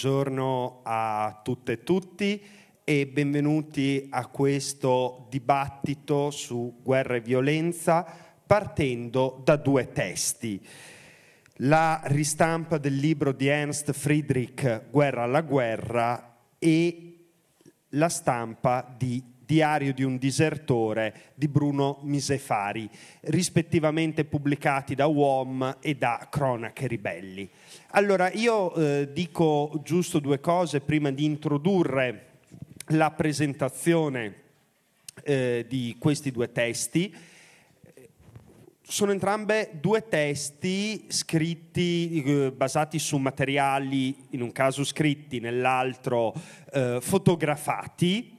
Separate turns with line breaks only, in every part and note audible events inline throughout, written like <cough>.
buongiorno a tutte e tutti e benvenuti a questo dibattito su guerra e violenza partendo da due testi. La ristampa del libro di Ernst Friedrich Guerra alla guerra e la stampa di Diario di un disertore di Bruno Misefari, rispettivamente pubblicati da Uom e da Cronache Ribelli. Allora, io eh, dico giusto due cose prima di introdurre la presentazione eh, di questi due testi. Sono entrambe due testi scritti, eh, basati su materiali, in un caso scritti, nell'altro eh, fotografati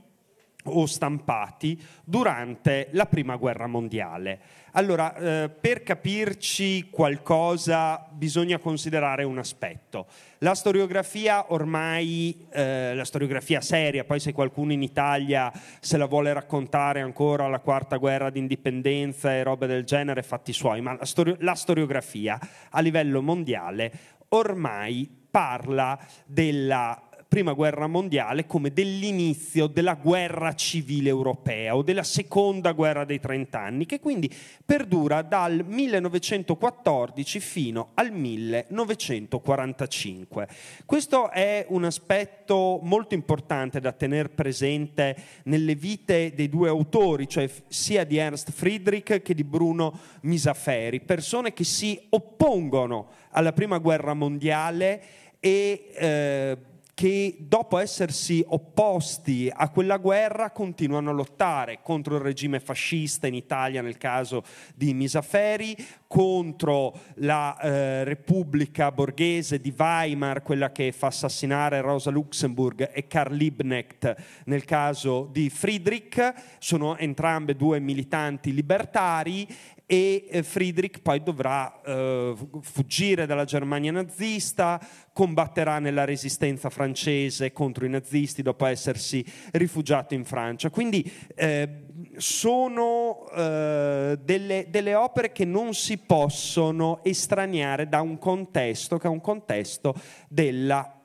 o stampati durante la Prima Guerra Mondiale. Allora, eh, per capirci qualcosa bisogna considerare un aspetto. La storiografia ormai, eh, la storiografia seria, poi se qualcuno in Italia se la vuole raccontare ancora la quarta guerra d'indipendenza e roba del genere, fatti suoi, ma la, stori- la storiografia a livello mondiale ormai parla della Prima Guerra Mondiale come dell'inizio della guerra civile europea o della seconda guerra dei trent'anni, che quindi perdura dal 1914 fino al 1945. Questo è un aspetto molto importante da tenere presente nelle vite dei due autori, cioè sia di Ernst Friedrich che di Bruno Misaferi, persone che si oppongono alla prima guerra mondiale e eh, che dopo essersi opposti a quella guerra continuano a lottare contro il regime fascista in Italia nel caso di Misaferi, contro la eh, Repubblica borghese di Weimar, quella che fa assassinare Rosa Luxemburg e Karl Liebknecht nel caso di Friedrich, sono entrambe due militanti libertari e eh, Friedrich poi dovrà eh, fuggire dalla Germania nazista, combatterà nella resistenza francese contro i nazisti dopo essersi rifugiato in Francia. Quindi eh, sono eh, delle, delle, opere che non si possono estraniare da un contesto che è un contesto della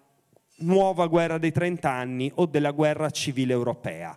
nuova guerra dei trent'anni o della guerra civile europea.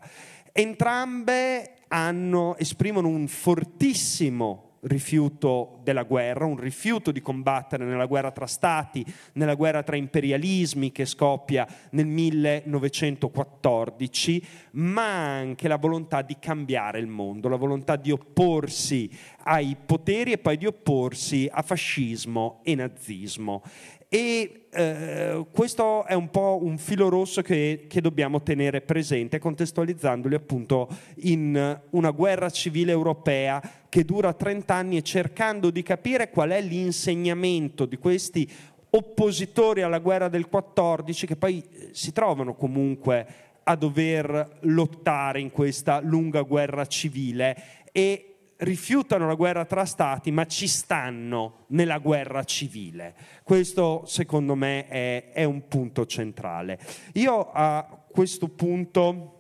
Entrambe hanno, esprimono un fortissimo rifiuto della guerra, un rifiuto di combattere nella guerra tra stati, nella guerra tra imperialismi che scoppia nel 1914, ma anche la volontà di cambiare il mondo, la volontà di opporsi ai poteri e poi di opporsi a fascismo e nazismo. E eh, questo è un po' un filo rosso che, che dobbiamo tenere presente, contestualizzandoli appunto in una guerra civile europea che dura 30 anni e cercando di capire qual è l'insegnamento di questi oppositori alla guerra del 14 che poi eh, si trovano comunque a dover lottare in questa lunga guerra civile e rifiutano la guerra tra stati ma ci stanno nella guerra civile. Questo secondo me è, è un punto centrale. Io a questo punto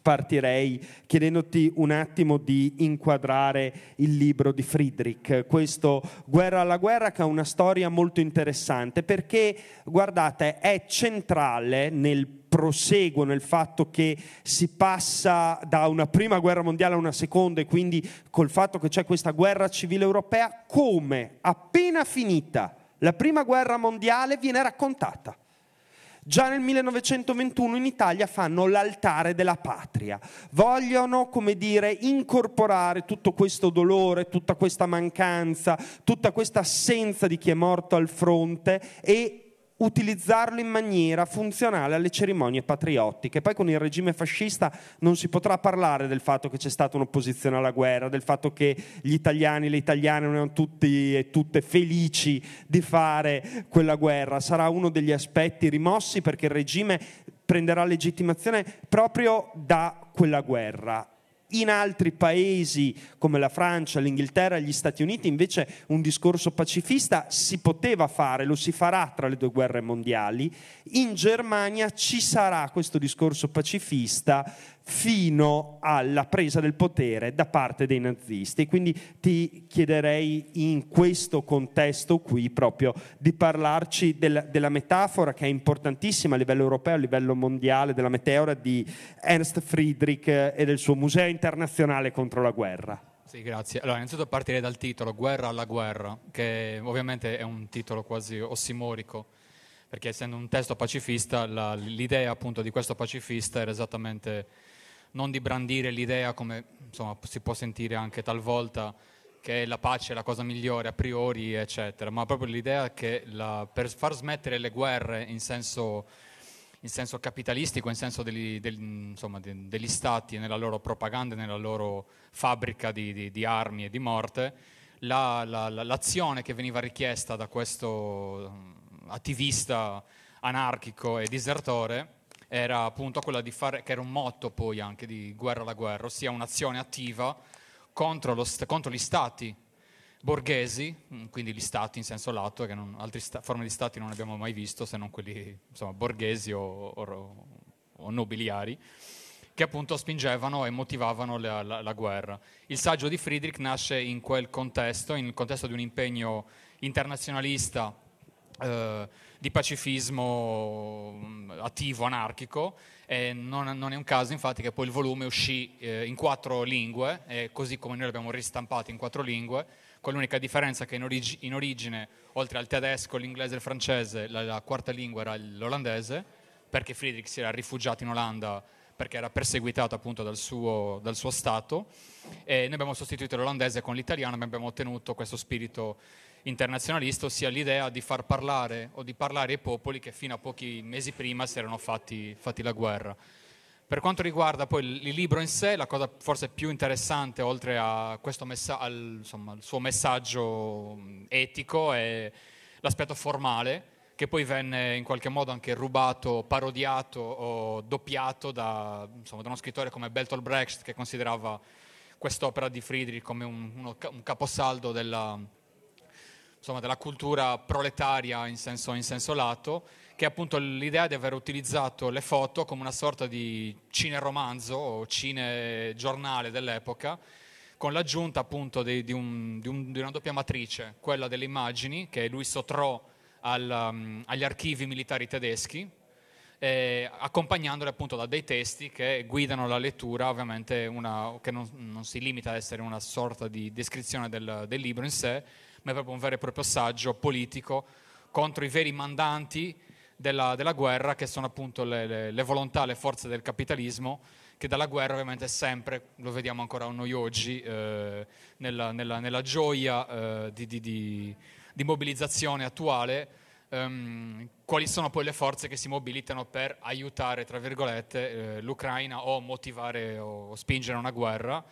partirei chiedendoti un attimo di inquadrare il libro di Friedrich, questo Guerra alla guerra che ha una storia molto interessante perché, guardate, è centrale nel proseguono, il fatto che si passa da una prima guerra mondiale a una seconda e quindi col fatto che c'è questa guerra civile europea, come appena finita la prima guerra mondiale viene raccontata. Già nel 1921 in Italia fanno l'altare della patria. Vogliono, come dire, incorporare tutto questo dolore, tutta questa mancanza, tutta questa assenza di chi è morto al fronte e utilizzarlo in maniera funzionale alle cerimonie patriottiche. Poi con il regime fascista non si potrà parlare del fatto che c'è stata un'opposizione alla guerra, del fatto che gli italiani e le italiane non erano tutti e tutte felici di fare quella guerra. Sarà uno degli aspetti rimossi perché il regime prenderà legittimazione proprio da quella guerra in altri paesi come la Francia, l'Inghilterra, gli Stati Uniti invece un discorso pacifista si poteva fare, lo si farà tra le due guerre mondiali. In Germania ci sarà questo discorso pacifista fino alla presa del potere da parte dei nazisti. Quindi ti chiederei in questo contesto qui proprio di parlarci del, della metafora che è importantissima a livello europeo, a livello mondiale, della meteora di Ernst Friedrich e del suo Museo internazionale contro la guerra.
Sì, grazie. Allora, innanzitutto partirei dal titolo Guerra alla guerra, che ovviamente è un titolo quasi ossimorico perché essendo un testo pacifista la, l'idea appunto di questo pacifista era esattamente non di brandire l'idea come insomma, si può sentire anche talvolta che la pace è la cosa migliore a priori, eccetera, ma proprio l'idea che la, per far smettere le guerre in senso, in senso capitalistico, in senso degli, degli, insomma, degli, stati nella loro propaganda, nella loro fabbrica di, di, di armi e di morte, la, la, l'azione che veniva richiesta da questo attivista anarchico e disertore era appunto quella di fare, che era un motto poi anche di guerra alla guerra, ossia un'azione attiva contro, lo, contro gli stati borghesi, mm, quindi gli stati in senso lato, che non, altre sta, forme di stati non abbiamo mai visto se non quelli insomma, borghesi o, o, o nobiliari, che appunto spingevano e motivavano la, la, la, guerra. Il saggio di Friedrich nasce in quel contesto, in il contesto di un impegno internazionalista. Eh, di pacifismo mm, attivo, anarchico. Non, non, è un caso infatti che poi il volume uscì eh, in quattro lingue, eh, così come noi l'abbiamo ristampato in quattro lingue, con l'unica differenza che in, orig- in origine, oltre al tedesco, l'inglese e il francese, la, la quarta lingua era l'olandese, perché Friedrich si era rifugiato in Olanda perché era perseguitato appunto dal suo, dal suo Stato. E noi abbiamo sostituito l'olandese con l'italiano, e abbiamo ottenuto questo spirito internazionalista, ossia l'idea di far parlare o di parlare ai popoli che fino a pochi mesi prima si erano fatti, fatti la guerra. Per quanto riguarda poi il libro in sé, la cosa forse più interessante, oltre messa- al, insomma, al, suo messaggio etico, è l'aspetto formale, che poi venne in qualche modo anche rubato, parodiato o doppiato da, insomma, da uno scrittore come Bertolt Brecht, che considerava quest'opera di Friedrich come un, un caposaldo della, insomma, della cultura proletaria in senso, in senso lato, che è appunto l'idea di aver utilizzato le foto come una sorta di cineromanzo o cine giornale dell'epoca, con l'aggiunta appunto di, di, un, di, un, di, una doppia matrice, quella delle immagini che lui sottrò al, um, agli archivi militari tedeschi, eh, accompagnandole appunto da dei testi che guidano la lettura, ovviamente una, che non, non, si limita a essere una sorta di descrizione del, del libro in sé, ma è proprio un vero e proprio saggio politico contro i veri mandanti della, della guerra, che sono appunto le, le, le volontà, le forze del capitalismo, che dalla guerra ovviamente è sempre, lo vediamo ancora noi oggi, eh, nella, nella, nella, gioia eh, di, di, di, di, mobilizzazione attuale, ehm, quali sono poi le forze che si mobilitano per aiutare, tra virgolette, eh, l'Ucraina o motivare o spingere una guerra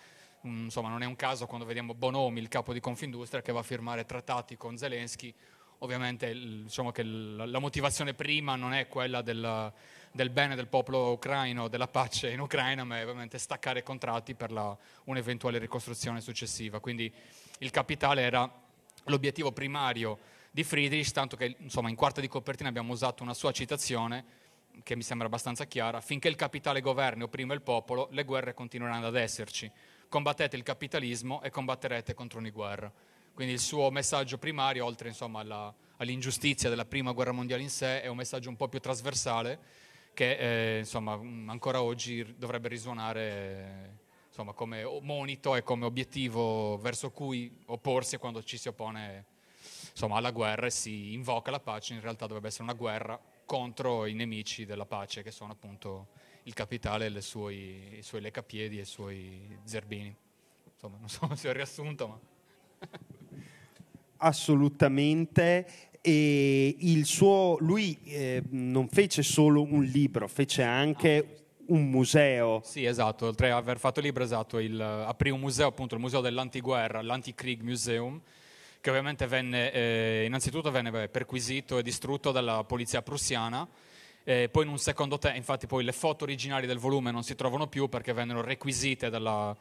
Mm, insomma non è un caso quando vediamo Bonomi, il capo di Confindustria, che va a firmare trattati con Zelensky, ovviamente diciamo che la motivazione prima non è quella del, del, bene del popolo ucraino, della pace in Ucraina, ma è ovviamente staccare contratti per la, un'eventuale ricostruzione successiva. Quindi il capitale era l'obiettivo primario di Friedrich, tanto che insomma, in quarta di copertina abbiamo usato una sua citazione che mi sembra abbastanza chiara, finché il capitale governi opprime il popolo, le guerre continueranno ad esserci combattete il capitalismo e combatterete contro ogni guerra. Quindi il suo messaggio primario, oltre insomma, alla, all'ingiustizia della prima guerra mondiale in sé, è un messaggio un po' più trasversale che eh, insomma, mm, ancora oggi dovrebbe risuonare insomma, come monito e come obiettivo verso cui opporsi quando ci si oppone insomma, alla guerra e si invoca la pace, in realtà dovrebbe essere una guerra contro i nemici della pace che sono appunto il capitale, le sue, i suoi lecapiedi e i suoi zerbini. Insomma, non so <laughs> se ho riassunto, ma...
Assolutamente. E il suo, lui eh, non fece solo un libro, fece anche ah. un
museo. Sì, esatto, oltre ad aver fatto il libro, esatto, il, aprì un museo, appunto il museo dell'antiguerra, l'Antikrieg Museum, che ovviamente venne, eh, innanzitutto venne beh, perquisito e distrutto dalla polizia prussiana, eh, poi in un secondo tempo, infatti poi le foto originali del volume non si trovano più perché vennero requisite dalla,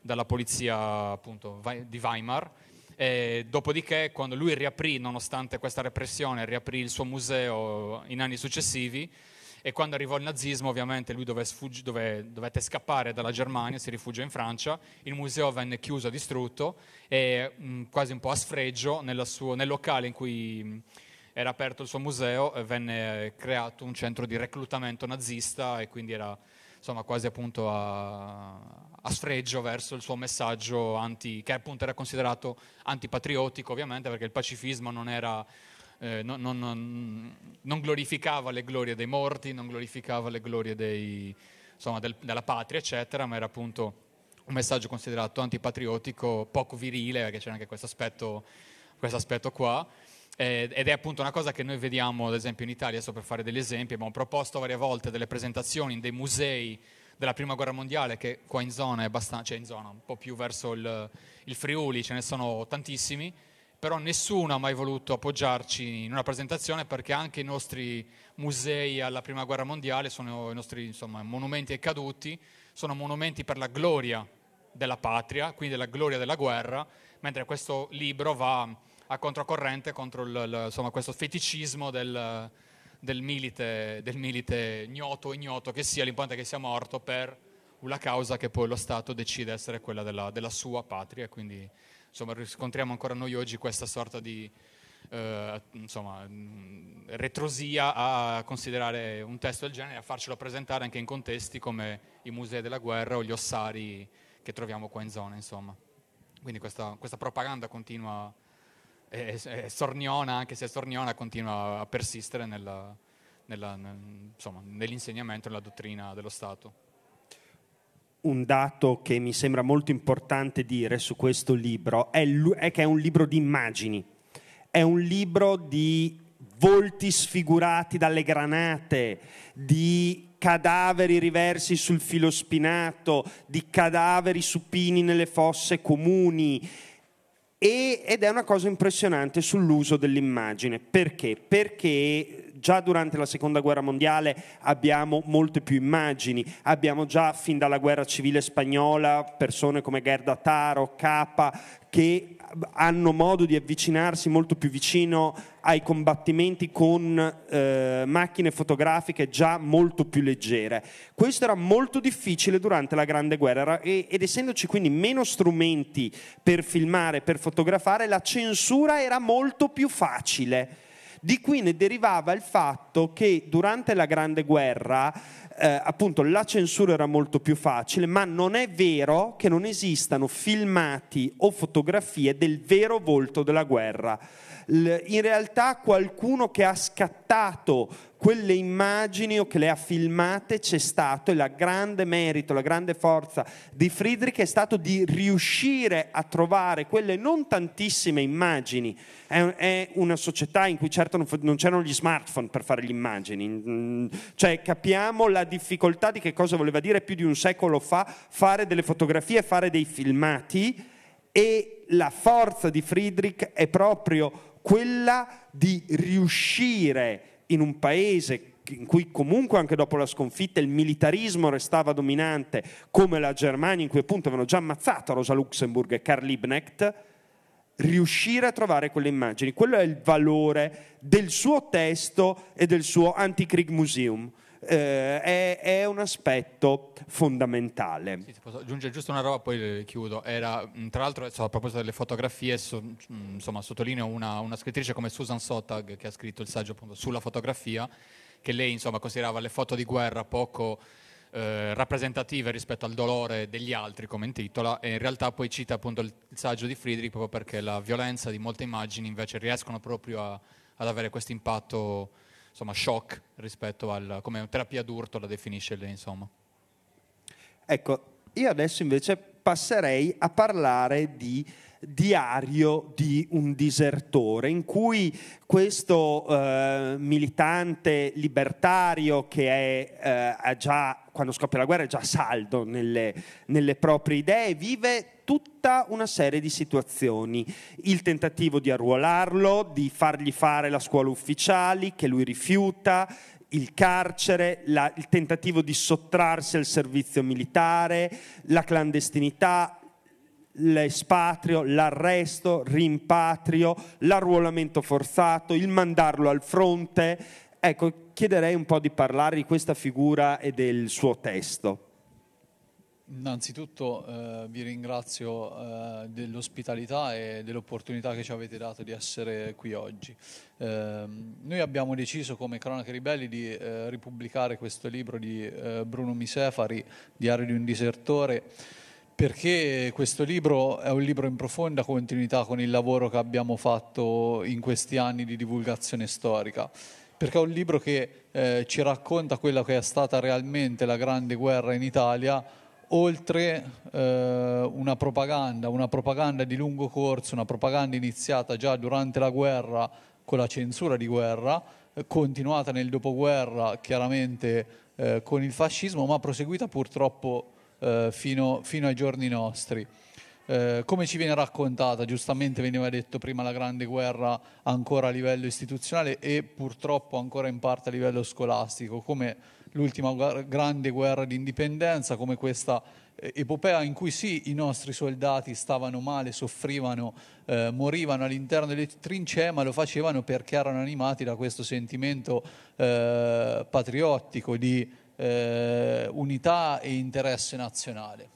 dalla polizia appunto, di Weimar. E dopodiché, quando lui riaprì, nonostante questa repressione, riaprì il suo museo in anni successivi e quando arrivò il nazismo ovviamente lui dove sfuggi, dove, dovette scappare dalla Germania, si rifugia in Francia, il museo venne chiuso, distrutto e mh, quasi un po' a sfregio nel, suo, nel locale in cui... Mh, era aperto il suo museo, e venne eh, creato un centro di reclutamento nazista e quindi era insomma, quasi appunto a, a, sfregio verso il suo messaggio anti, che appunto era considerato antipatriottico ovviamente perché il pacifismo non era... Eh, non, non, non, glorificava le glorie dei morti, non glorificava le glorie dei, insomma, del, della patria, eccetera, ma era appunto un messaggio considerato antipatriottico, poco virile, perché c'era anche questo aspetto qua. Eh, ed è appunto una cosa che noi vediamo ad esempio in Italia, adesso per fare degli esempi, abbiamo proposto varie volte delle presentazioni in dei musei della prima guerra mondiale che qua in zona è abbastanza, cioè in zona un po' più verso il, il Friuli, ce ne sono tantissimi, però nessuno ha mai voluto appoggiarci in una presentazione perché anche i nostri musei alla prima guerra mondiale sono i nostri insomma, monumenti ai caduti, sono monumenti per la gloria della patria, quindi della gloria della guerra, mentre questo libro va a controcorrente contro il, il, insomma, questo feticismo del, del, milite, del milite ignoto o ignoto che sia, l'importante è che sia morto per una causa che poi lo Stato decide essere quella della, della sua patria. Quindi insomma, riscontriamo ancora noi oggi questa sorta di eh, insomma, retrosia a considerare un testo del genere, a farcelo presentare anche in contesti come i musei della guerra o gli ossari che troviamo qua in zona. Insomma. Quindi questa, questa propaganda continua è, è sorniona, anche se è sorniona, continua a persistere nella, nella, nel, insomma, nell'insegnamento, nella dottrina dello Stato.
Un dato che mi sembra molto importante dire su questo libro è, è che è un libro di immagini, è un libro di volti sfigurati dalle granate, di cadaveri riversi sul filo spinato, di cadaveri supini nelle fosse comuni e, ed è una cosa impressionante sull'uso dell'immagine. Perché? Perché già durante la seconda guerra mondiale abbiamo molte più immagini, abbiamo già fin dalla guerra civile spagnola persone come Gerda Taro, Capa, che hanno modo di avvicinarsi molto più vicino ai combattimenti con eh, macchine fotografiche già molto più leggere. Questo era molto difficile durante la Grande Guerra era, ed essendoci quindi meno strumenti per filmare, per fotografare, la censura era molto più facile. Di qui ne derivava il fatto che durante la Grande Guerra eh, appunto la censura era molto più facile, ma non è vero che non esistano filmati o fotografie del vero volto della guerra in realtà qualcuno che ha scattato quelle immagini o che le ha filmate c'è stato e la grande merito, la grande forza di Friedrich è stato di riuscire a trovare quelle non tantissime immagini. È, è una società in cui certo non, non, c'erano gli smartphone per fare le immagini, mm, cioè capiamo la difficoltà di che cosa voleva dire più di un secolo fa fare delle fotografie, fare dei filmati e la forza di Friedrich è proprio quella di riuscire in un paese in cui comunque anche dopo la sconfitta il militarismo restava dominante, come la Germania in cui appunto avevano già ammazzato Rosa Luxemburg e Karl Liebknecht, riuscire a trovare quelle immagini. Quello è il valore del suo testo e del suo Antikrieg Museum eh, è, è, un aspetto fondamentale. Sì,
posso aggiungere giusto una roba, poi chiudo. Era, tra l'altro, a proposito delle fotografie, so, insomma, sottolineo una, una, scrittrice come Susan Sottag che ha scritto il saggio appunto, sulla fotografia, che lei insomma, considerava le foto di guerra poco... Eh, rappresentative rispetto al dolore degli altri, come intitola, e in realtà poi cita appunto il, il saggio di Friedrich proprio perché la violenza di molte immagini invece riescono proprio a, ad avere questo impatto insomma, shock rispetto al, come terapia d'urto la definisce lei, insomma.
Ecco, io adesso invece passerei a parlare di diario di un disertore, in cui questo eh, militante libertario che è, eh, già, quando scoppia la guerra è già saldo nelle, nelle proprie idee, vive tutta una serie di situazioni. Il tentativo di arruolarlo, di fargli fare la scuola ufficiali, che lui rifiuta, il carcere, la, il tentativo di sottrarsi al servizio militare, la clandestinità, l'espatrio, l'arresto, rimpatrio, l'arruolamento forzato, il mandarlo al fronte. Ecco, chiederei un po' di parlare di questa figura e del suo testo.
Innanzitutto eh, vi ringrazio eh, dell'ospitalità e dell'opportunità che ci avete dato di essere qui oggi. Eh, noi abbiamo deciso come Cronache Ribelli di eh, ripubblicare questo libro di eh, Bruno Misefari, Diario di un disertore, perché questo libro è un libro in profonda continuità con il lavoro che abbiamo fatto in questi anni di divulgazione storica perché è un libro che eh, ci racconta quella che è stata realmente la grande guerra in Italia oltre eh, una propaganda, una propaganda di lungo corso, una propaganda iniziata già durante la guerra con la censura di guerra, eh, continuata nel dopoguerra chiaramente eh, con il fascismo, ma proseguita purtroppo eh, fino, fino, ai giorni nostri. Eh, come ci viene raccontata, giustamente veniva detto prima la grande guerra ancora a livello istituzionale e purtroppo ancora in parte a livello scolastico, come l'ultima grande guerra d'indipendenza, come questa eh, epopea in cui sì, i nostri soldati stavano male, soffrivano, eh, morivano all'interno delle trincee, ma lo facevano perché erano animati da questo sentimento eh, patriottico di eh, unità e interesse nazionale.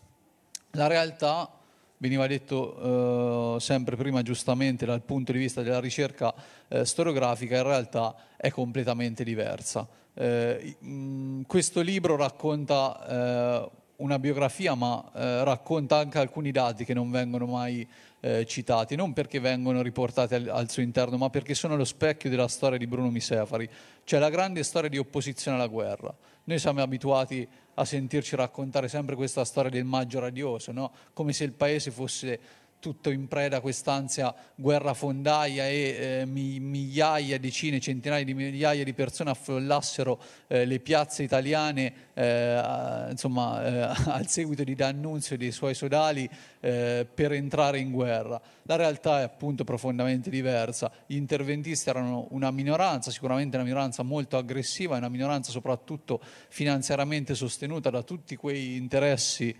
La realtà veniva detto eh, sempre prima giustamente dal punto di vista della ricerca eh, storiografica, in realtà è completamente diversa. Eh, mh, questo libro racconta eh, una biografia, ma eh, racconta anche alcuni dati che non vengono mai eh, citati, non perché vengono riportati al, al, suo interno, ma perché sono lo specchio della storia di Bruno Misefari, cioè la grande storia di opposizione alla guerra. Noi siamo abituati a sentirci raccontare sempre questa storia del maggio radioso, no? come se il paese fosse tutto in preda a quest'ansia guerrafondaia e eh, migliaia, decine, centinaia di migliaia di persone affollassero eh, le piazze italiane eh, insomma, eh, <laughs> al seguito di D'Annunzio e dei suoi sodali eh, per entrare in guerra. La realtà è appunto profondamente diversa. Gli interventisti erano una minoranza, sicuramente una minoranza molto aggressiva, una minoranza soprattutto finanziariamente sostenuta da tutti quei interessi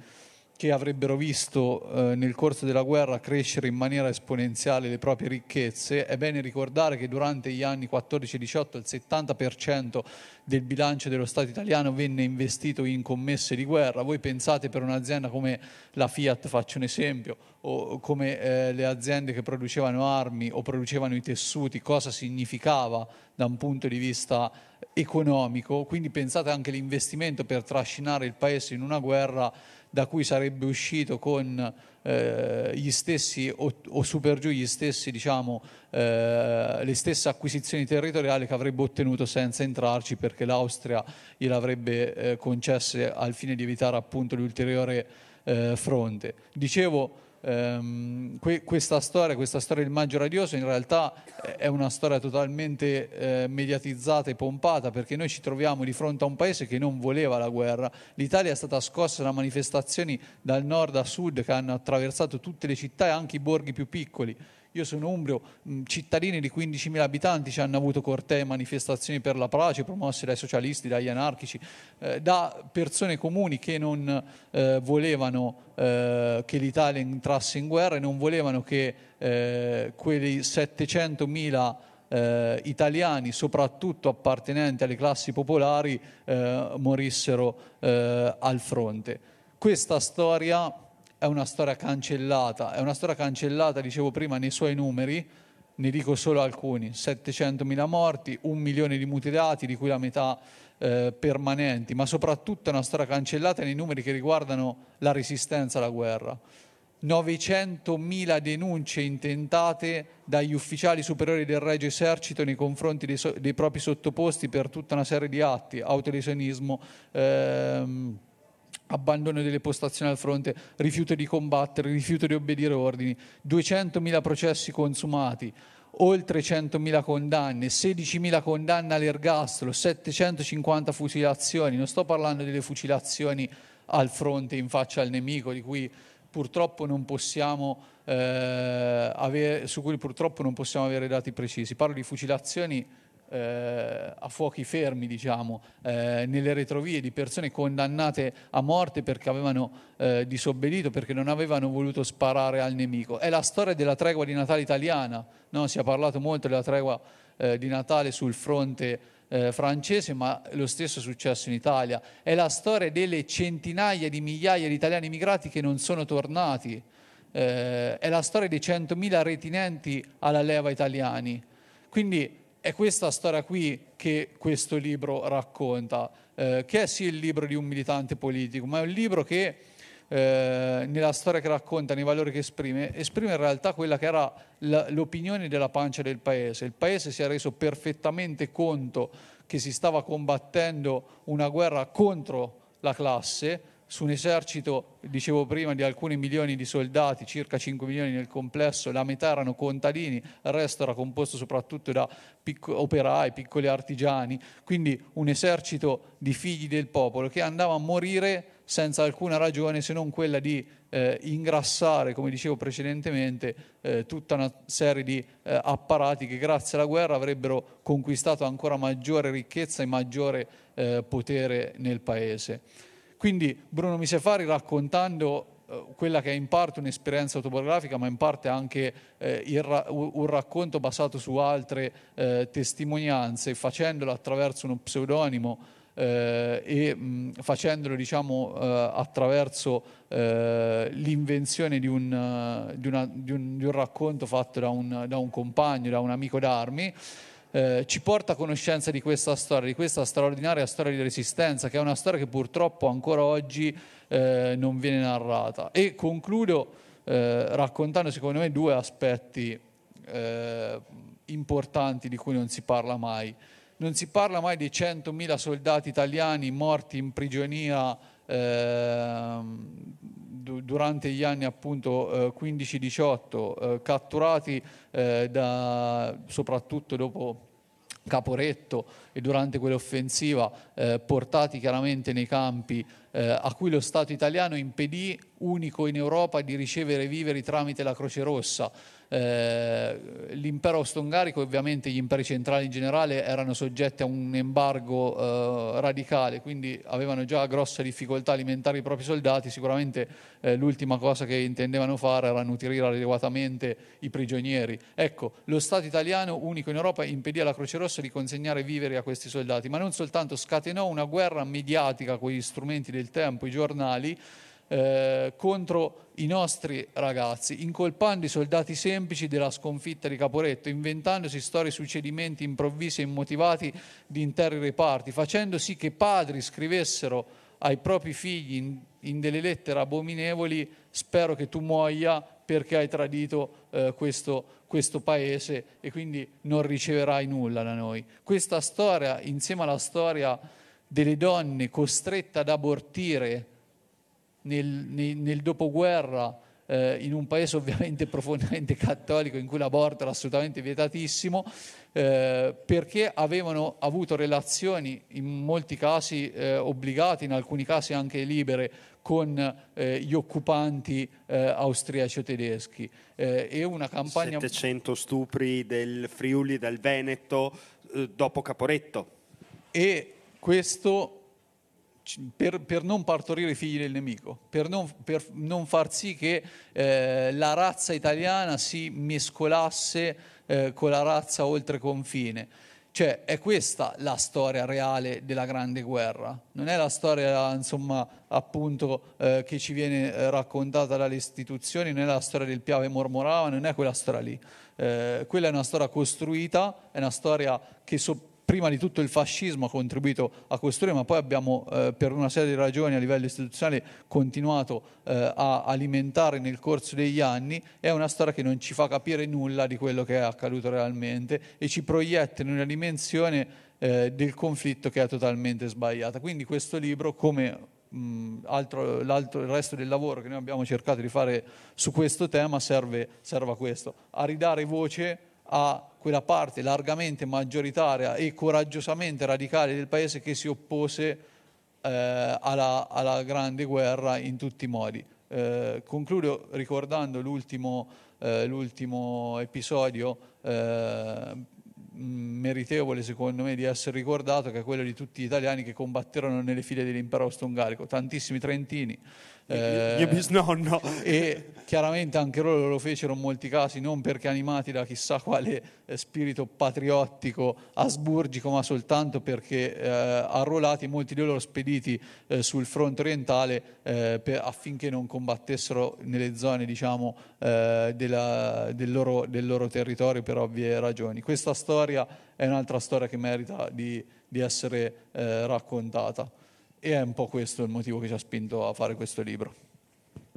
che avrebbero visto eh, nel corso della guerra crescere in maniera esponenziale le proprie ricchezze, è bene ricordare che durante gli anni 14-18 il 70% del bilancio dello Stato italiano venne investito in commesse di guerra. Voi pensate per un'azienda come la Fiat, faccio un esempio, o come eh, le aziende che producevano armi o producevano i tessuti, cosa significava da un punto di vista economico. Quindi pensate anche all'investimento per trascinare il paese in una guerra da cui sarebbe uscito con eh, gli stessi o, o super giù gli stessi, diciamo, eh, le stesse acquisizioni territoriali che avrebbe ottenuto senza entrarci perché l'Austria gliel'avrebbe eh, concesse al fine di evitare appunto l'ulteriore eh, fronte. Dicevo ehm, que- questa storia, questa storia del Maggio Radioso in realtà è una storia totalmente eh, mediatizzata e pompata perché noi ci troviamo di fronte a un paese che non voleva la guerra. L'Italia è stata scossa da manifestazioni dal nord a sud che hanno attraversato tutte le città e anche i borghi più piccoli. Io sono umbrio, mm, cittadini di 15.000 abitanti ci hanno avuto cortei, manifestazioni per la pace, promosse dai socialisti, dagli anarchici, eh, da persone comuni che non eh, volevano eh, che l'Italia entrasse in guerra e non volevano che eh, quei 700.000 eh, italiani, soprattutto appartenenti alle classi popolari, eh, morissero eh, al fronte. Questa storia è una storia cancellata, è una storia cancellata, dicevo prima, nei suoi numeri, ne dico solo alcuni, 700.000 morti, un milione di mutilati, di cui la metà eh, permanenti, ma soprattutto è una storia cancellata nei numeri che riguardano la resistenza alla guerra. 900.000 denunce intentate dagli ufficiali superiori del Regio Esercito nei confronti dei, so- dei propri sottoposti per tutta una serie di atti, autolesionismo, ehm, abbandono delle postazioni al fronte, rifiuto di combattere, rifiuto di obbedire ordini, 200.000 processi consumati, oltre 100.000 condanne, 16.000 condanne all'ergastolo, 750 fucilazioni, non sto parlando delle fucilazioni al fronte in faccia al nemico di cui purtroppo non possiamo eh, avere, su cui purtroppo non possiamo avere dati precisi. Parlo di fucilazioni eh, a fuochi fermi, diciamo, eh, nelle retrovie di persone condannate a morte perché avevano eh, disobbedito, perché non avevano voluto sparare al nemico. È la storia della tregua di Natale italiana, no? si è parlato molto della tregua eh, di Natale sul fronte eh, francese, ma lo stesso è successo in Italia. È la storia delle centinaia di migliaia di italiani immigrati che non sono tornati. Eh, è la storia dei 100.000 retinenti alla leva italiani. Quindi è questa storia qui che questo libro racconta, eh, che è sì il libro di un militante politico, ma è un libro che eh, nella storia che racconta, nei valori che esprime, esprime in realtà quella che era la, l'opinione della pancia del paese. Il paese si è reso perfettamente conto che si stava combattendo una guerra contro la classe, su un esercito, dicevo prima, di alcuni milioni di soldati, circa 5 milioni nel complesso, la metà erano contadini, il resto era composto soprattutto da picco- operai, piccoli artigiani, quindi un esercito di figli del popolo che andava a morire senza alcuna ragione se non quella di eh, ingrassare, come dicevo precedentemente, eh, tutta una serie di eh, apparati che grazie alla guerra avrebbero conquistato ancora maggiore ricchezza e maggiore eh, potere nel paese. Quindi Bruno Misefari raccontando eh, quella che è in parte un'esperienza autobiografica, ma in parte anche eh, ra- un racconto basato su altre eh, testimonianze, facendolo attraverso uno pseudonimo eh, e mh, facendolo diciamo, eh, attraverso eh, l'invenzione di un, di, una, di, un, di un, racconto fatto da un, da un compagno, da un amico d'armi. Eh, ci porta a conoscenza di questa storia, di questa straordinaria storia di resistenza, che è una storia che purtroppo ancora oggi eh, non viene narrata. E concludo eh, raccontando secondo me due aspetti eh, importanti di cui non si parla mai. Non si parla mai dei 100.000 soldati italiani morti in prigionia ehm, durante gli anni appunto 15-18 eh, eh, catturati eh, da, soprattutto dopo Caporetto e durante quell'offensiva eh, portati chiaramente nei campi eh, a cui lo Stato italiano impedì, unico in Europa, di ricevere viveri tramite la Croce Rossa. Eh, l'impero austro-ungarico, ovviamente gli imperi centrali in generale, erano soggetti a un embargo eh, radicale, quindi avevano già grosse difficoltà a alimentare i propri soldati. Sicuramente eh, l'ultima cosa che intendevano fare era nutrire adeguatamente i prigionieri. Ecco, lo Stato italiano, unico in Europa, impedì alla Croce Rossa di consegnare viveri a questi soldati, ma non soltanto scatenò una guerra mediatica con gli strumenti del tempo, i giornali, eh, contro i nostri ragazzi, incolpando i soldati semplici della sconfitta di Caporetto, inventandosi storie sui cedimenti improvvisi e immotivati di interi reparti, facendo sì che padri scrivessero ai propri figli in, in delle lettere abominevoli spero che tu muoia perché hai tradito eh, questo, questo paese e quindi non riceverai nulla da noi. Questa storia, insieme alla storia delle donne costrette ad abortire nel, nel, nel dopoguerra eh, in un paese ovviamente <laughs> profondamente cattolico in cui l'aborto era assolutamente vietatissimo, eh, perché avevano avuto relazioni in molti casi eh, obbligate, in alcuni casi anche libere, con eh, gli occupanti eh, austriaci o tedeschi. Eh, e una campagna... 700 stupri del
Friuli, del
Veneto, dopo
Caporetto.
E questo per, per, non partorire i figli del nemico, per non, per non far sì che eh, la razza italiana si mescolasse eh, con la razza oltre confine. Cioè, è questa la storia reale della Grande Guerra, non è la storia, insomma, appunto, eh, che ci viene eh, raccontata dalle istituzioni, non è la storia del Piave Mormorava, non è quella storia lì. Eh, quella è una storia costruita, è una storia che so- prima di tutto il fascismo ha contribuito a costruire, ma poi abbiamo eh, per una serie di ragioni a livello istituzionale continuato eh, a alimentare nel corso degli anni, è una storia che non ci fa capire nulla di quello che è accaduto realmente e ci proietta in una dimensione eh, del conflitto che è totalmente sbagliata. Quindi questo libro, come mh, altro, il resto del lavoro che noi abbiamo cercato di fare su questo tema, serve, serve a questo, a ridare voce a quella parte largamente maggioritaria e coraggiosamente radicale del paese che si oppose eh, alla, alla, grande guerra in tutti i modi. Eh, concludo ricordando l'ultimo, eh, l'ultimo episodio eh, meritevole secondo me di essere ricordato che è quello di tutti gli italiani che combatterono nelle file dell'impero austro-ungarico, tantissimi trentini, eh, mio bisnonno. E chiaramente anche loro lo fecero in molti casi non perché animati da chissà quale eh, spirito patriottico asburgico, ma soltanto perché eh, arruolati molti di loro spediti eh, sul fronte orientale eh, per, affinché non combattessero nelle zone diciamo, eh, della, del, loro, del, loro, territorio per ovvie ragioni. Questa storia è un'altra storia che merita di, di essere raccontata. E è un po' questo il motivo che ci ha spinto a fare questo libro.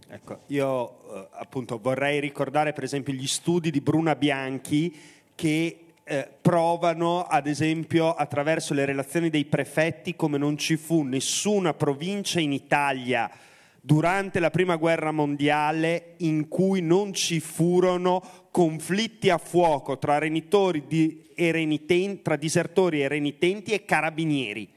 Ecco, io eh, appunto vorrei ricordare per esempio gli
studi di Bruna Bianchi che eh, provano ad esempio attraverso le relazioni dei prefetti come non ci fu nessuna provincia in Italia durante la prima guerra mondiale in cui non ci furono conflitti a fuoco tra, di, tra disertori e renitenti e carabinieri.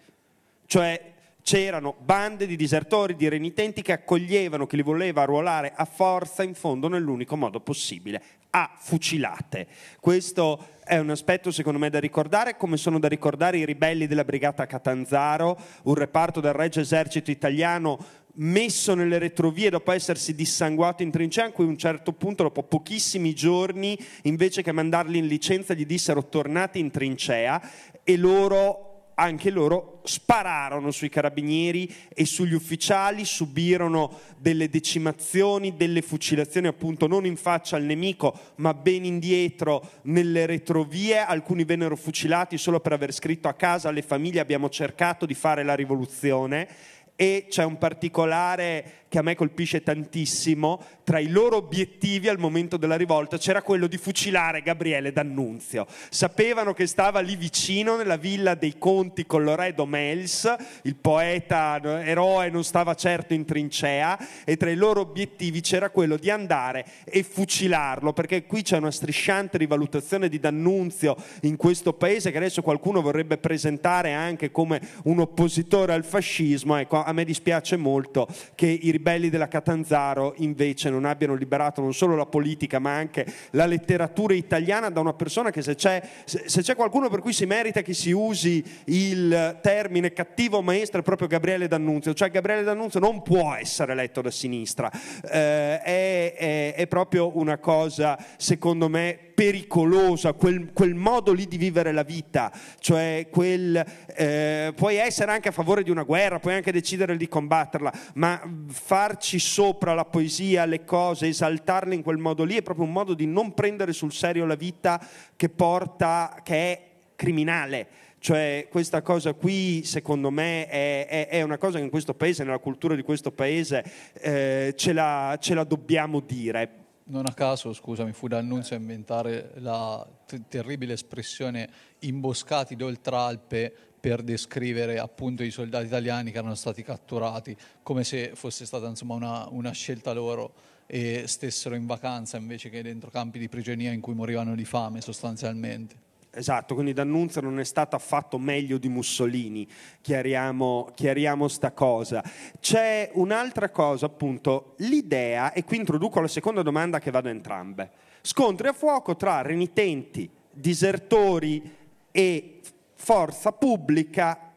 Cioè c'erano bande di disertori, di renitenti che accoglievano chi li voleva arruolare a forza in fondo nell'unico modo possibile, a fucilate. Questo è un aspetto secondo me da ricordare, come sono da ricordare i ribelli della brigata Catanzaro, un reparto del Regio Esercito Italiano messo nelle retrovie dopo essersi dissanguato in trincea, in cui a un certo punto, dopo pochissimi giorni, invece che mandarli in licenza, gli dissero tornate in trincea e loro anche loro spararono sui carabinieri e sugli ufficiali, subirono delle decimazioni, delle fucilazioni appunto non in faccia al nemico ma ben indietro nelle retrovie, alcuni vennero fucilati solo per aver scritto a casa alle famiglie abbiamo cercato di fare la rivoluzione e c'è un particolare che a me colpisce tantissimo, tra i loro obiettivi al momento della rivolta c'era quello di fucilare Gabriele D'Annunzio. Sapevano che stava lì vicino nella villa dei conti con Loredo Mels, il poeta eroe non stava certo in trincea e tra i loro obiettivi c'era quello di andare e fucilarlo, perché qui c'è una strisciante rivalutazione di D'Annunzio in questo paese che adesso qualcuno vorrebbe presentare anche come un oppositore al fascismo. Ecco, a me dispiace molto che i ribelli della Catanzaro invece non abbiano liberato non solo la politica ma anche la letteratura italiana da una persona che se c'è, se c'è qualcuno per cui si merita che si usi il termine cattivo maestro è proprio Gabriele D'Annunzio, cioè Gabriele D'Annunzio non può essere letto da sinistra, eh, è, è, è proprio una cosa secondo me pericolosa, quel, quel modo lì di vivere la vita, cioè quel, eh, puoi essere anche a favore di una guerra, puoi anche decidere di combatterla, ma farci sopra la poesia, le cose, esaltarle in quel modo lì è proprio un modo di non prendere sul serio la vita che porta, che è criminale. Cioè questa cosa qui secondo me è, è, è, una cosa che in questo paese, nella cultura di questo paese,
eh, ce, la, ce la dobbiamo dire non a caso, scusami, fu D'Annunzio a inventare la t- terribile espressione imboscati d'oltralpe per descrivere appunto i soldati italiani che erano stati catturati, come se fosse stata insomma, una, una scelta loro e stessero in vacanza invece che dentro campi di prigionia in cui morivano di fame sostanzialmente. Esatto, quindi D'Annunzio non è stato affatto meglio
di Mussolini, chiariamo, chiariamo sta cosa. C'è un'altra cosa, appunto, l'idea, e qui introduco la seconda domanda che vado a entrambe, scontri a fuoco tra renitenti, disertori e forza pubblica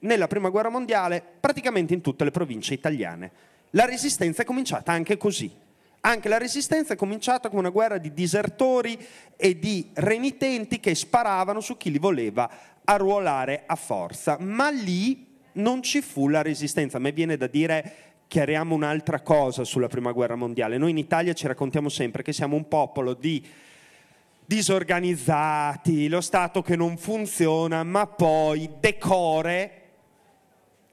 nella Prima Guerra Mondiale praticamente in tutte le province italiane. La resistenza è cominciata anche così, anche la resistenza è cominciata con una guerra di disertori e di renitenti che sparavano su chi li voleva arruolare a forza, ma lì non ci fu la resistenza. A me viene da dire chiariamo un'altra cosa sulla Prima Guerra Mondiale. Noi in Italia ci raccontiamo sempre che siamo un popolo di disorganizzati, lo Stato che non funziona, ma poi decore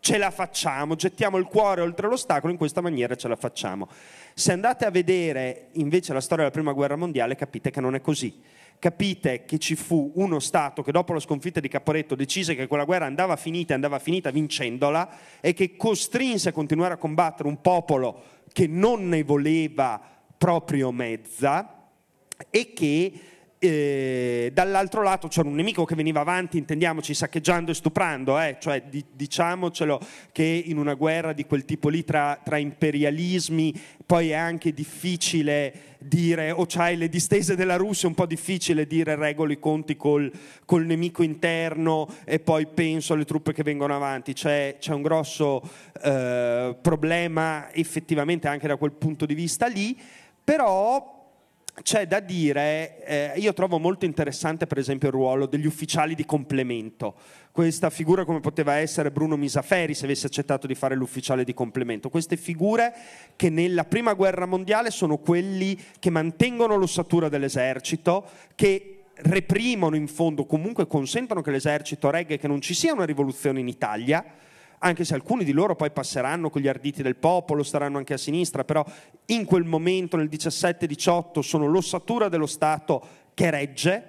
ce la facciamo, gettiamo il cuore oltre l'ostacolo, in questa maniera ce la facciamo. Se andate a vedere invece la storia della Prima Guerra Mondiale capite che non è così. Capite che ci fu uno Stato che dopo la sconfitta di Caporetto decise che quella guerra andava finita e andava finita vincendola e che costrinse a continuare a combattere un popolo che non ne voleva proprio mezza e che eh, dall'altro lato c'era un nemico che veniva avanti, intendiamoci, saccheggiando e stuprando, eh? cioè di, diciamocelo che in una guerra di quel tipo lì tra, tra imperialismi poi è anche difficile dire, o oh, c'hai le distese della Russia, è un po' difficile dire regolo i conti col, col, nemico interno e poi penso alle truppe che vengono avanti, c'è, c'è un grosso eh, problema effettivamente anche da quel punto di vista lì, però c'è da dire, eh, io trovo molto interessante per esempio il ruolo degli ufficiali di complemento, questa figura come poteva essere Bruno Misaferi se avesse accettato di fare l'ufficiale di complemento, queste figure che nella prima guerra mondiale sono quelli che mantengono l'ossatura dell'esercito, che reprimono in fondo, comunque consentono che l'esercito regga e che non ci sia una rivoluzione in Italia, anche se alcuni di loro poi passeranno con gli arditi del popolo, staranno anche a sinistra, però in quel momento, nel 17-18, sono l'ossatura dello Stato che regge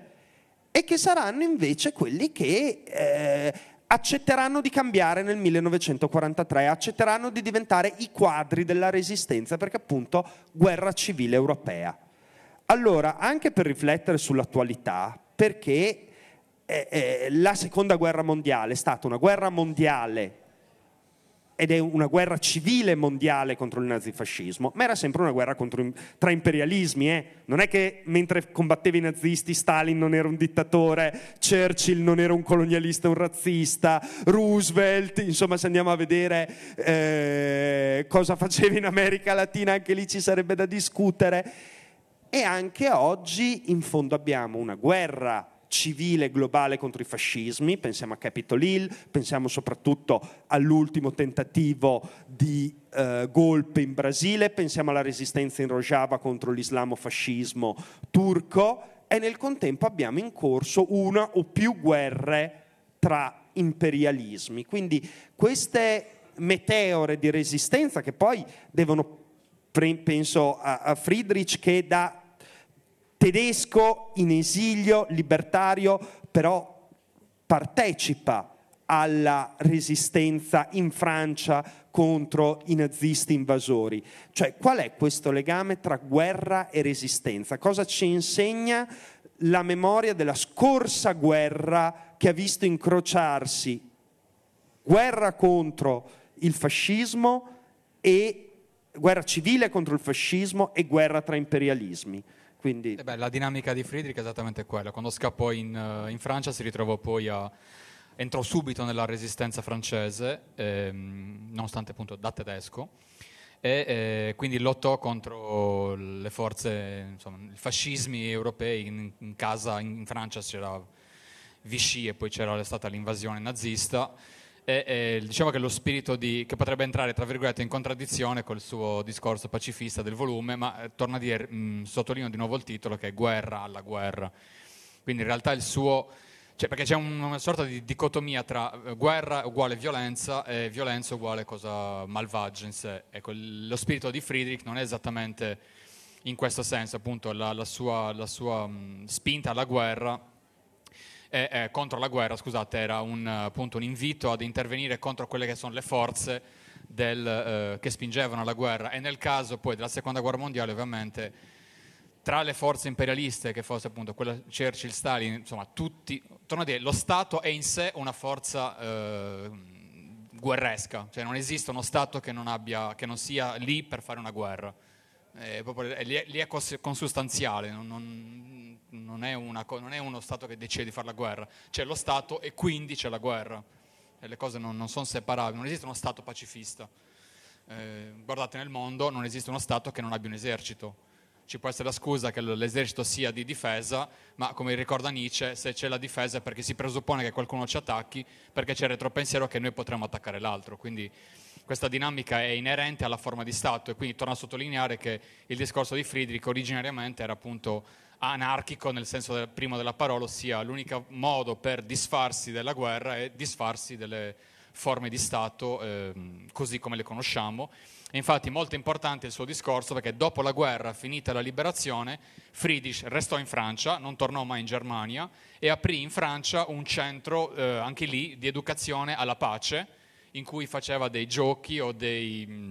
e che saranno invece quelli che... Eh, accetteranno di cambiare nel 1943, accetteranno di diventare i quadri della resistenza, perché appunto guerra civile europea. Allora, anche per riflettere sull'attualità, perché eh, eh, la seconda guerra mondiale è stata una guerra mondiale ed è una guerra civile mondiale contro il nazifascismo, ma era sempre una guerra contro, tra imperialismi. Eh? Non è che mentre combatteva i nazisti Stalin non era un dittatore, Churchill non era un colonialista, un razzista, Roosevelt, insomma se andiamo a vedere eh, cosa faceva in America Latina anche lì ci sarebbe da discutere. E anche oggi in fondo abbiamo una guerra civile globale contro i fascismi, pensiamo a Capitol Hill, pensiamo soprattutto all'ultimo tentativo di eh, golpe in Brasile, pensiamo alla resistenza in Rojava contro l'islamofascismo turco e nel contempo abbiamo in corso una o più guerre tra imperialismi. Quindi queste meteore di resistenza che poi devono, penso a Friedrich che da tedesco in esilio, libertario, però partecipa alla resistenza in Francia contro i nazisti invasori. Cioè, qual è questo legame tra guerra e resistenza? Cosa ci insegna la memoria della scorsa guerra che ha visto incrociarsi guerra contro il fascismo e
guerra civile contro il fascismo e guerra tra imperialismi? Quindi... Eh beh, la dinamica di Friedrich è esattamente quella. Quando scappò in, eh, in Francia si ritrovò poi a entrò subito nella resistenza francese, ehm, nonostante appunto da tedesco, e eh, quindi lottò contro le forze, insomma, i fascismi europei. In, in casa, in Francia c'era Vichy e poi c'era stata l'invasione nazista e, e, diciamo che lo spirito di, che potrebbe entrare tra virgolette in contraddizione col suo discorso pacifista del volume, ma eh, torna a dire, mh, sottolineo di nuovo il titolo che è Guerra alla guerra. Quindi in realtà il suo, cioè, perché c'è un, una sorta di dicotomia tra eh, guerra uguale violenza e violenza uguale cosa malvagia in sé. Ecco, lo spirito di Friedrich non è esattamente in questo senso, appunto la, la sua, la sua mh, spinta alla guerra eh, eh, contro la guerra, scusate, era un, eh, appunto un invito ad intervenire contro quelle che sono le forze del, eh, che spingevano alla guerra e nel caso poi della seconda guerra mondiale ovviamente tra le forze imperialiste che fosse appunto quella Churchill-Stalin, insomma tutti, torno a dire, lo Stato è in sé una forza eh, guerresca, cioè non esiste uno Stato che non, abbia, che non sia lì per fare una guerra è, eh, proprio, è, lì è consustanziale, non, non, non, è una, non, è uno Stato che decide di fare la guerra, c'è lo Stato e quindi c'è la guerra, e le cose non, sono separabili, non esiste uno Stato pacifista. Eh, guardate nel mondo non esiste uno Stato che non abbia un esercito. Ci può essere la scusa che l'esercito sia di difesa, ma come ricorda Nietzsche, se c'è la difesa è perché si presuppone che qualcuno ci attacchi, perché c'è il retropensiero che noi potremmo attaccare l'altro. Quindi questa dinamica è inerente alla forma di Stato e quindi torno a sottolineare che il discorso di Friedrich originariamente era appunto anarchico nel senso del primo della parola, ossia l'unico modo per disfarsi della guerra è disfarsi delle forme di Stato eh, così come le conosciamo. E infatti molto importante il suo discorso perché dopo la guerra, finita la liberazione, Friedrich restò in Francia, non tornò mai in Germania e aprì in Francia un centro, eh, anche lì, di educazione alla pace in cui faceva dei giochi o dei... Mm,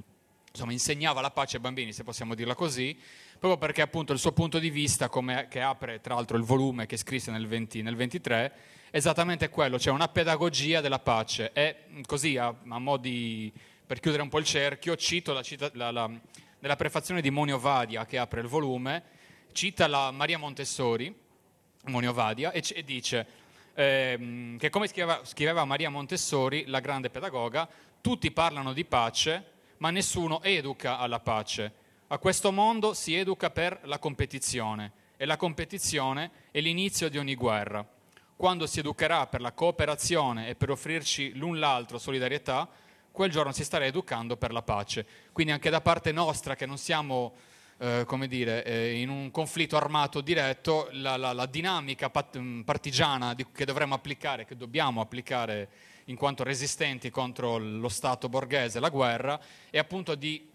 insomma, insegnava la pace ai bambini, se possiamo dirla così, proprio perché appunto il suo punto di vista, come, che apre tra l'altro il volume che scrisse nel, 20, nel 23, è esattamente quello, cioè una pedagogia della pace. E mm, così, a, a mo' di, per chiudere un po' il cerchio, cito la, la, la, nella prefazione di Monio Vadia, che apre il volume, cita la Maria Montessori, Monio Vadia, e, e dice ehm, che come scriveva, scriveva Maria Montessori, la grande pedagoga, tutti parlano di pace, ma nessuno educa alla pace. A questo mondo si educa per la competizione e la competizione è l'inizio di ogni guerra. Quando si educherà per la cooperazione e per offrirci l'un l'altro solidarietà, quel giorno si starà educando per la pace. Quindi anche da parte nostra che non siamo eh, come dire, eh, in un conflitto armato diretto la, la, la dinamica pat- mm, partigiana di, che dovremmo applicare, che dobbiamo applicare in quanto resistenti contro lo Stato borghese, la guerra, è appunto di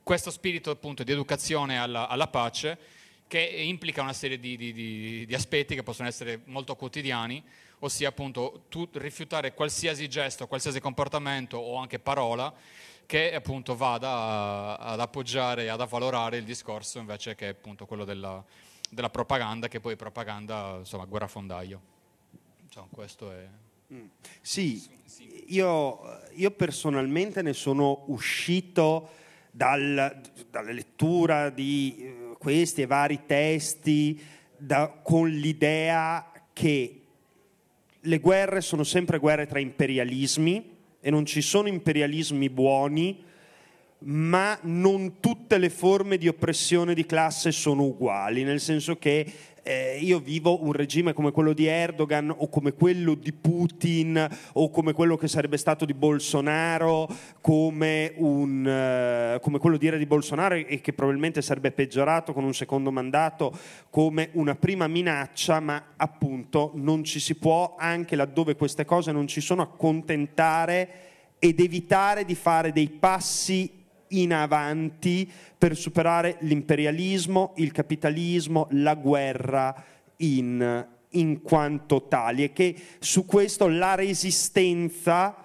questo spirito appunto, di educazione alla, alla, pace che implica una serie di, di, di, aspetti che possono essere molto quotidiani, ossia appunto tu, rifiutare qualsiasi gesto, qualsiasi comportamento o anche parola che appunto vada a, ad appoggiare, e ad avvalorare il discorso invece che è appunto quello della, della propaganda, che poi propaganda, insomma, guerrafondaio. Insomma, questo è... Mm.
Sì, io, io personalmente ne sono uscito dal, dalla lettura di eh, questi e vari testi da, con l'idea che le guerre sono sempre guerre tra imperialismi, e non ci sono imperialismi buoni, ma non tutte le forme di oppressione di classe sono uguali, nel senso che eh, io vivo un regime come quello di Erdogan o come quello di Putin o come quello che sarebbe stato di Bolsonaro, come, un, eh, come quello di era di Bolsonaro e che probabilmente sarebbe peggiorato con un secondo mandato, come una prima minaccia, ma appunto non ci si può, anche laddove queste cose non ci sono, accontentare ed evitare di fare dei passi in avanti per superare l'imperialismo, il capitalismo, la guerra in, in quanto tali e che su questo la resistenza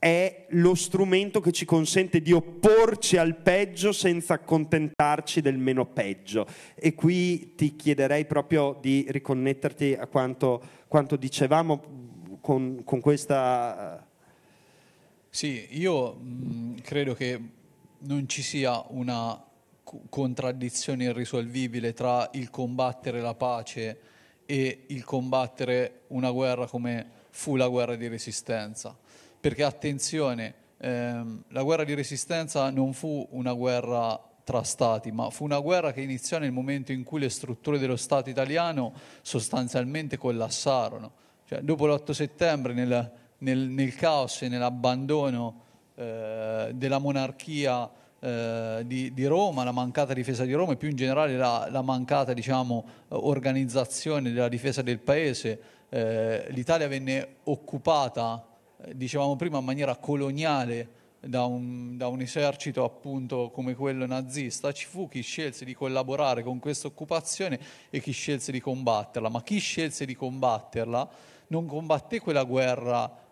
è lo strumento che ci consente di opporci al peggio senza accontentarci del meno peggio. E qui ti chiederei proprio di riconnetterti a quanto, quanto dicevamo con, con
questa sì, io mh, mm, credo che non ci sia una contraddizione irrisolvibile tra il combattere la pace e il combattere una guerra come fu la guerra di resistenza. Perché attenzione, ehm, la guerra di resistenza non fu una guerra tra stati, ma fu una guerra che iniziò nel momento in cui le strutture dello Stato italiano sostanzialmente collassarono. Cioè, dopo l'8 settembre nel nel, nel caos e nell'abbandono eh, della monarchia eh, di, di, Roma, la mancata difesa di Roma e più in generale la, la mancata diciamo, organizzazione della difesa del paese. Eh, L'Italia venne occupata, eh, dicevamo prima, in maniera coloniale da un, da un, esercito appunto come quello nazista, ci fu chi scelse di collaborare con questa occupazione e chi scelse di combatterla, ma chi scelse di combatterla non combatté quella guerra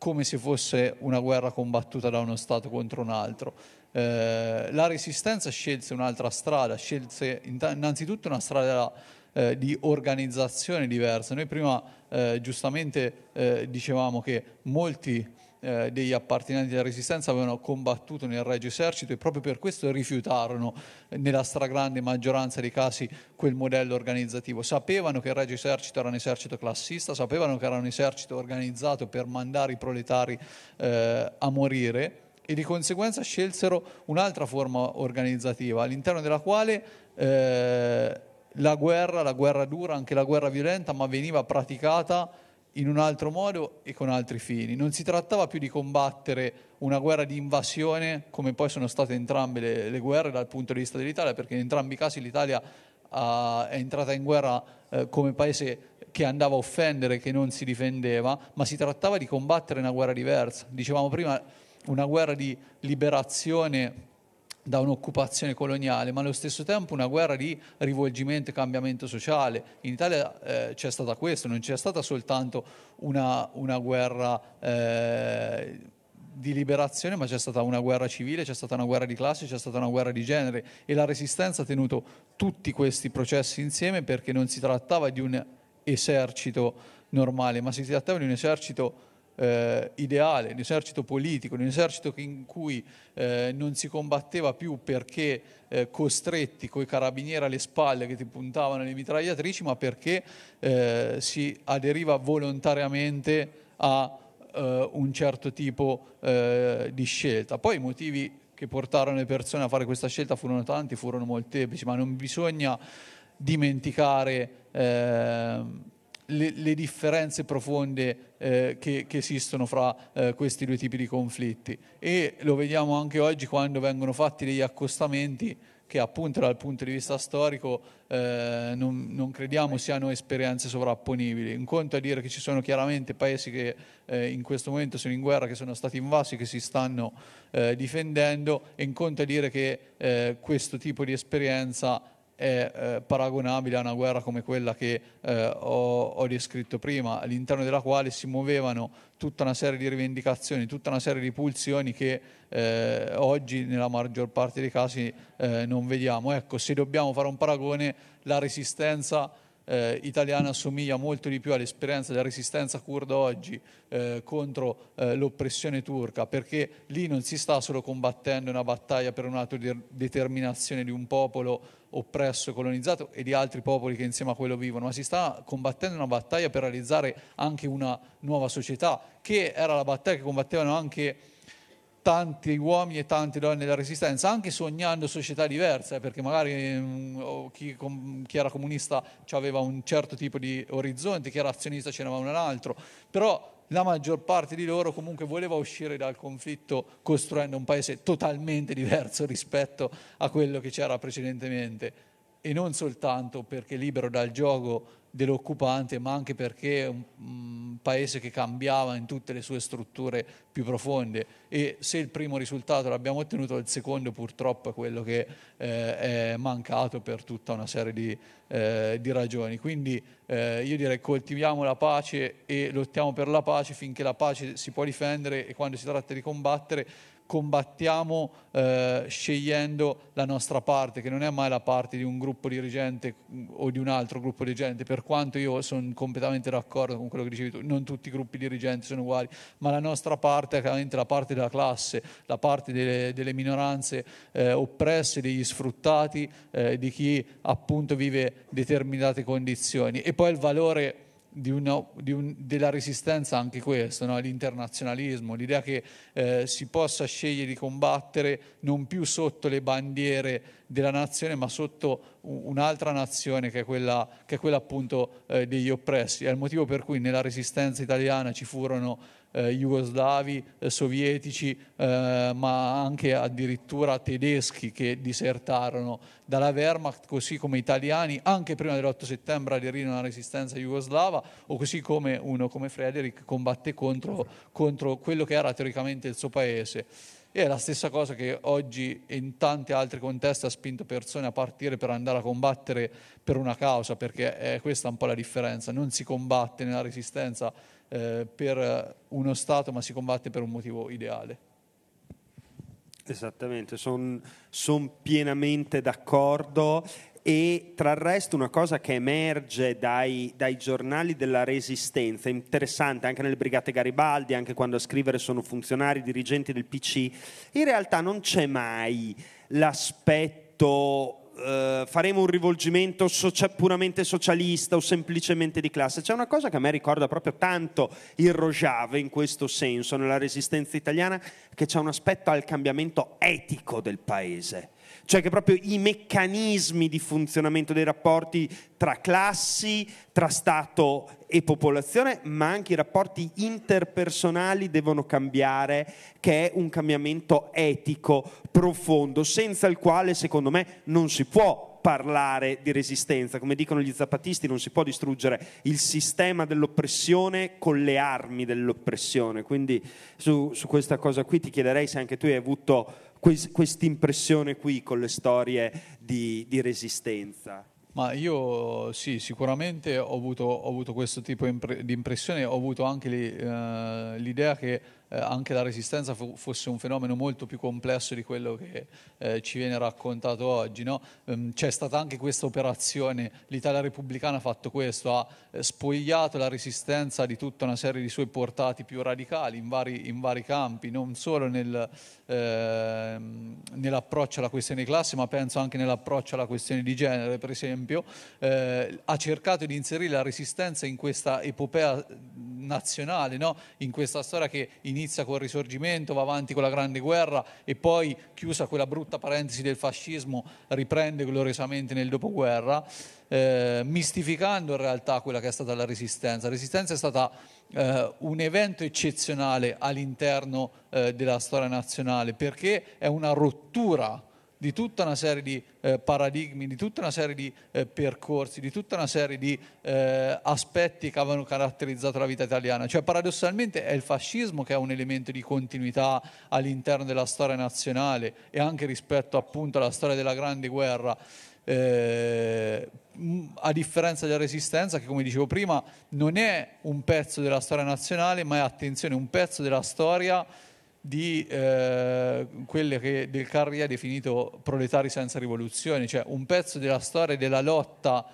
come se fosse una guerra combattuta da uno Stato contro un altro. Eh, la resistenza scelse un'altra strada, scelse innanzitutto una strada eh, di organizzazione diversa. Noi prima eh, giustamente eh, dicevamo che molti eh, degli appartenenti alla Resistenza avevano combattuto nel Regio Esercito e proprio per questo rifiutarono eh, nella stragrande maggioranza dei casi quel modello organizzativo. Sapevano che il Regio Esercito era un esercito classista, sapevano che era un esercito organizzato per mandare i proletari eh, a morire e di conseguenza scelsero un'altra forma organizzativa all'interno della quale eh, la guerra, la guerra dura, anche la guerra violenta, ma veniva praticata in un altro modo e con altri fini. Non si trattava più di combattere una guerra di invasione, come poi sono state entrambe le, le guerre dal punto di vista dell'Italia, perché in entrambi i casi l'Italia uh, è entrata in guerra uh, come paese che andava a offendere, che non si difendeva, ma si trattava di combattere una guerra diversa. Dicevamo prima una guerra di liberazione da un'occupazione coloniale, ma allo stesso tempo una guerra di rivolgimento e cambiamento sociale. In Italia eh, c'è stata questo, non c'è stata soltanto una, una guerra eh, di liberazione, ma c'è stata una guerra civile, c'è stata una guerra di classe, c'è stata una guerra di genere e la resistenza ha tenuto tutti questi processi insieme perché non si trattava di un esercito normale, ma si trattava di un esercito eh, ideale, un esercito politico, un esercito in cui eh, non si combatteva più perché eh, costretti coi carabinieri alle spalle che ti puntavano le mitragliatrici, ma perché eh, si aderiva volontariamente a eh, un certo tipo eh, di scelta. Poi i motivi che portarono le persone a fare questa scelta furono tanti, furono molteplici, ma non bisogna dimenticare ehm, le, le differenze profonde eh, che, che, esistono fra eh, questi due tipi di conflitti e lo vediamo anche oggi quando vengono fatti degli accostamenti che appunto dal punto di vista storico eh, non, non, crediamo siano esperienze sovrapponibili. Un conto è dire che ci sono chiaramente paesi che eh, in questo momento sono in guerra, che sono stati invasi, che si stanno eh, difendendo, e un conto è dire che eh, questo tipo di esperienza è eh, paragonabile a una guerra come quella che eh, ho, ho, descritto prima, all'interno della quale si muovevano tutta una serie di rivendicazioni, tutta una serie di pulsioni che eh, oggi nella maggior parte dei casi eh, non vediamo. Ecco, se dobbiamo fare un paragone, la resistenza eh, italiana assomiglia molto di più all'esperienza della resistenza kurda oggi eh, contro eh, l'oppressione turca, perché lì non si sta solo combattendo una battaglia per un'autodeterminazione di un popolo oppresso e colonizzato e di altri popoli che insieme a quello vivono, ma si sta combattendo una battaglia per realizzare anche una nuova società, che era la battaglia che combattevano anche tanti uomini e tante donne della resistenza, anche sognando società diverse, perché magari mm, chi, chi era comunista aveva un certo tipo di orizzonte, chi era azionista ce n'aveva un altro, però la maggior parte di loro comunque voleva uscire dal conflitto costruendo un paese totalmente diverso rispetto a quello che c'era precedentemente e non soltanto perché libero dal gioco dell'occupante, ma anche perché è un paese che cambiava in tutte le sue strutture più profonde e se il primo risultato l'abbiamo ottenuto, il secondo purtroppo è quello che eh, è mancato per tutta una serie di, eh, di ragioni. Quindi eh, io direi coltiviamo la pace e lottiamo per la pace finché la pace si può difendere e quando si tratta di combattere combattiamo eh, scegliendo la nostra parte, che non è mai la parte di un gruppo dirigente mm, o di un altro gruppo dirigente, per quanto io sono completamente d'accordo con quello che dicevi tu, non tutti i gruppi dirigenti sono uguali, ma la nostra parte è chiaramente la parte della classe, la parte delle, delle minoranze eh, oppresse, degli sfruttati, eh, di chi appunto vive determinate condizioni. E poi il valore di una, di un, della resistenza anche questo, no? l'internazionalismo, l'idea che eh, si possa scegliere di combattere non più sotto le bandiere della nazione ma sotto un'altra nazione che è quella, che è quella appunto eh, degli oppressi. È il motivo per cui nella resistenza italiana ci furono eh, jugoslavi, eh, sovietici, eh, ma anche addirittura tedeschi che disertarono dalla Wehrmacht, così come italiani, anche prima dell'8 settembre aderirono alla resistenza jugoslava, o così come uno come Frederick combatté contro, contro quello che era teoricamente il suo paese. E è la stessa cosa che oggi in tanti altri contesti ha spinto persone a partire per andare a combattere per una causa, perché è questa un po' la differenza. Non si combatte nella resistenza eh, per uno Stato, ma si combatte per un motivo ideale.
Esattamente, sono son pienamente d'accordo e tra il resto una cosa che emerge dai, dai, giornali della resistenza, interessante anche nelle brigate Garibaldi, anche quando a scrivere sono funzionari, dirigenti del PC, in realtà non c'è mai l'aspetto eh, faremo un rivolgimento socia- cioè, puramente socialista o semplicemente di classe. C'è una cosa che a me ricorda proprio tanto il Rojave in questo senso, nella resistenza italiana, che c'è un aspetto al cambiamento etico del paese cioè che proprio i meccanismi di funzionamento dei rapporti tra classi, tra Stato e popolazione, ma anche i rapporti interpersonali devono cambiare, che è un cambiamento etico profondo, senza il quale secondo me non si può parlare di resistenza. Come dicono gli zapatisti, non si può distruggere il sistema dell'oppressione con le armi dell'oppressione. Quindi su, su questa cosa qui ti chiederei se anche tu hai avuto questa impressione qui con le storie di, di resistenza?
Ma io sì, sicuramente ho avuto, ho avuto questo tipo di impressione, ho avuto anche eh, l'idea che eh, anche la resistenza fu- fosse un fenomeno molto più complesso di quello che eh, ci viene raccontato oggi. No? Ehm, c'è stata anche questa operazione, l'Italia repubblicana ha fatto questo, ha eh, spogliato la resistenza di tutta una serie di suoi portati più radicali in vari, in vari campi, non solo nel, ehm, nell'approccio alla questione di classe, ma penso anche nell'approccio alla questione di genere, per esempio, eh, ha cercato di inserire la resistenza in questa epopea nazionale, no? in questa storia che inizia inizia col risorgimento, va avanti con la grande guerra e poi, chiusa quella brutta parentesi del fascismo, riprende gloriosamente nel dopoguerra, eh, mistificando in realtà quella che è stata la resistenza. La resistenza è stata eh, un evento eccezionale all'interno eh, della storia nazionale perché è una rottura di tutta una serie di eh, paradigmi, di tutta una serie di eh, percorsi, di tutta una serie di eh, aspetti che avevano caratterizzato la vita italiana. Cioè paradossalmente è il fascismo che è un elemento di continuità all'interno della storia nazionale e anche rispetto appunto alla storia della Grande Guerra. Eh, a differenza della resistenza che come dicevo prima non è un pezzo della storia nazionale ma è attenzione un pezzo della storia di eh, quelle che Del Carri ha definito proletari senza rivoluzione, cioè un pezzo della storia della lotta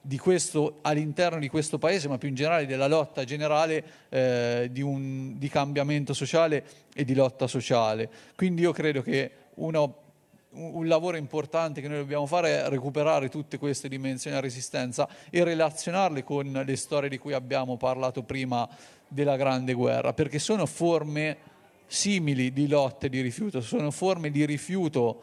di questo, all'interno di questo paese, ma più in generale della lotta generale eh, di, un, di, cambiamento sociale e di lotta sociale. Quindi io credo che uno, un lavoro importante che noi dobbiamo fare è recuperare tutte queste dimensioni della resistenza e relazionarle con le storie di cui abbiamo parlato prima della Grande Guerra, perché sono forme simili di lotte di rifiuto, sono forme di rifiuto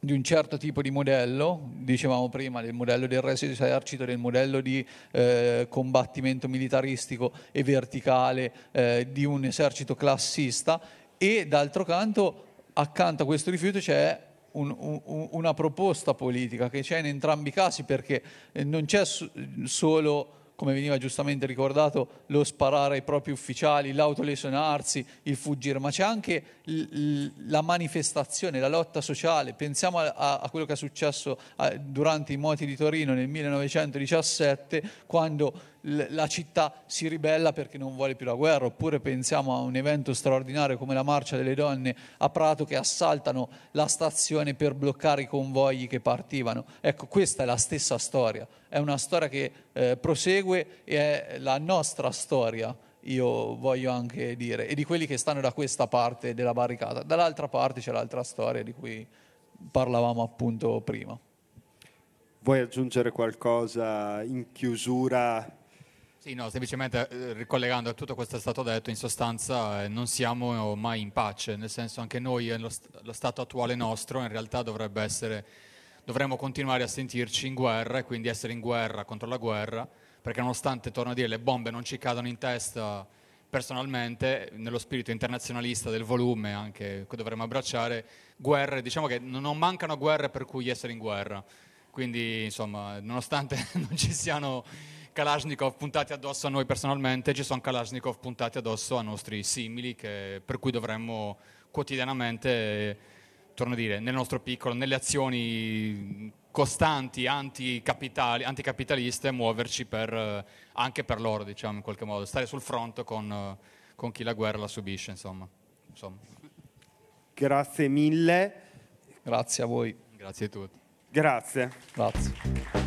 di un certo tipo di modello, dicevamo prima del modello del resto esercito, del modello di eh, combattimento militaristico e verticale eh, di un esercito classista e d'altro canto accanto a questo rifiuto c'è un, un, una proposta politica che c'è in entrambi i casi perché eh, non c'è su, solo come veniva giustamente ricordato, lo sparare ai propri ufficiali, l'autolesionarsi, il fuggire, ma c'è anche la manifestazione, la lotta sociale. Pensiamo a, a quello che è successo a, durante i moti di Torino nel 1917, quando la città si ribella perché non vuole più la guerra, oppure pensiamo a un evento straordinario come la marcia delle donne a Prato che assaltano la stazione per bloccare i convogli che partivano. Ecco, questa è la stessa storia, è una storia che eh, prosegue e è la nostra storia, io voglio anche dire, e di quelli che stanno da questa parte della barricata. Dall'altra parte c'è l'altra storia di cui parlavamo appunto prima.
Vuoi aggiungere qualcosa in chiusura sì, no, semplicemente eh, ricollegando a tutto questo è stato detto, in sostanza eh, non siamo mai in pace, nel senso anche noi, eh, lo, lo stato attuale nostro in realtà dovrebbe essere, dovremmo continuare a sentirci in guerra e quindi essere in guerra contro la guerra, perché nonostante, torno a dire, le bombe non ci cadano in testa personalmente, nello spirito internazionalista del volume anche che dovremmo abbracciare, guerre, diciamo che non mancano guerre per cui essere in guerra. Quindi, insomma, nonostante <laughs> non ci siano Kalashnikov puntati addosso a noi personalmente, ci sono Kalashnikov puntati addosso a nostri simili, che, per cui dovremmo quotidianamente, torno a dire, nel nostro piccolo, nelle azioni costanti anticapitaliste muoverci per, anche per loro, diciamo, in qualche modo, stare sul fronte con, con chi la guerra la subisce, insomma. insomma.
Grazie mille.
Grazie a voi. Grazie a tutti. Grazie. Grazie.